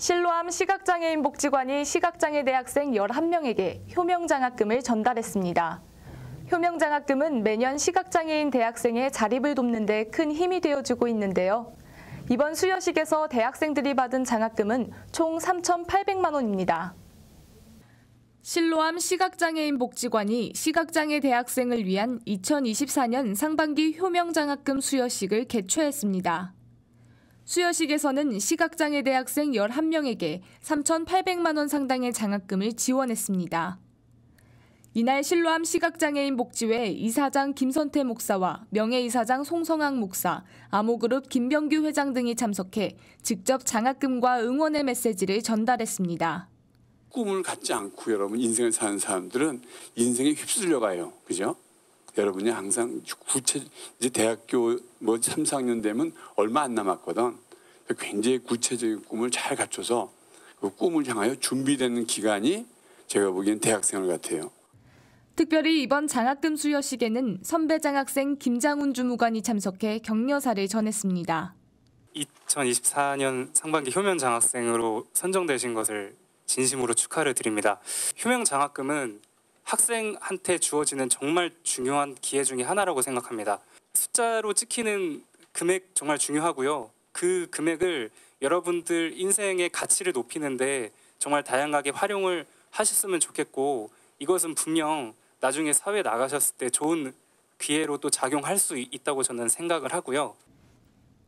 실로암 시각장애인 복지관이 시각장애 대학생 11명에게 효명장학금을 전달했습니다. 효명장학금은 매년 시각장애인 대학생의 자립을 돕는 데 큰 힘이 되어주고 있는데요. 이번 수여식에서 대학생들이 받은 장학금은 총 3,800만 원입니다. 실로암 시각장애인 복지관이 시각장애 대학생을 위한 2024년 상반기 효명장학금 수여식을 개최했습니다. 수여식에서는 시각장애 대학생 11명에게 3,800만 원 상당의 장학금을 지원했습니다. 이날 실로암 시각장애인 복지회 이사장 김선태 목사와 명예이사장 송성학 목사, 암호그룹 김병규 회장 등이 참석해 직접 장학금과 응원의 메시지를 전달했습니다. 꿈을 갖지 않고 여러분 인생을 사는 사람들은 인생에 휩쓸려가요. 그죠? 여러분이 항상 구체 이제 대학교 뭐 3, 4학년 되면 얼마 안 남았거든. 굉장히 구체적인 꿈을 잘 갖춰서 그 꿈을 향하여 준비되는 기간이 제가 보기엔 대학생을 같아요. 특별히 이번 장학금 수여식에는 선배 장학생 김장훈 주무관이 참석해 격려사를 전했습니다. 2024년 상반기 효면 장학생으로 선정되신 것을 진심으로 축하를 드립니다. 효명 장학금은 학생한테 주어지는 정말 중요한 기회 중의 하나라고 생각합니다. 숫자로 찍히는 금액 정말 중요하고요. 그 금액을 여러분들 인생의 가치를 높이는데 정말 다양하게 활용을 하셨으면 좋겠고 이것은 분명 나중에 사회 나가셨을 때 좋은 기회로 또 작용할 수 있다고 저는 생각을 하고요.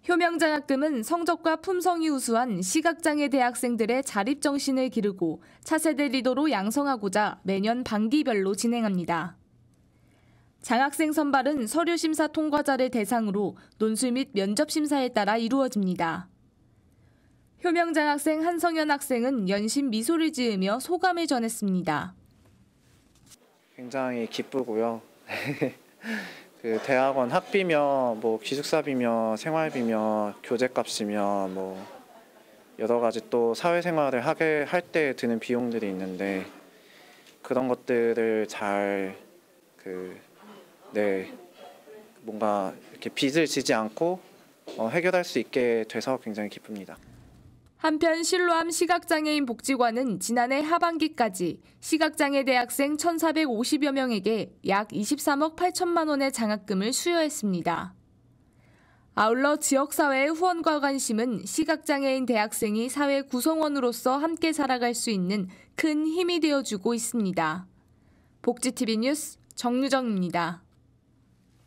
효명장학금은 성적과 품성이 우수한 시각장애 대학생들의 자립정신을 기르고 차세대 리더로 양성하고자 매년 반기별로 진행합니다. 장학생 선발은 서류심사 통과자를 대상으로 논술 및 면접심사에 따라 이루어집니다. 효명장학생 한성현 학생은 연신 미소를 지으며 소감을 전했습니다. 굉장히 기쁘고요. 그 대학원 학비며 뭐 기숙사비며 생활비며 교재값이며 뭐 여러 가지 또 사회생활을 하게 할 때 드는 비용들이 있는데 그런 것들을 잘 그네 뭔가 이렇게 빚을 지지 않고 어 해결할 수 있게 돼서 굉장히 기쁩니다. 한편 실로암 시각장애인 복지관은 지난해 하반기까지 시각장애 대학생 1,450여 명에게 약 23억 8천만 원의 장학금을 수여했습니다. 아울러 지역사회의 후원과 관심은 시각장애인 대학생이 사회 구성원으로서 함께 살아갈 수 있는 큰 힘이 되어주고 있습니다. 복지TV 뉴스 정유정입니다.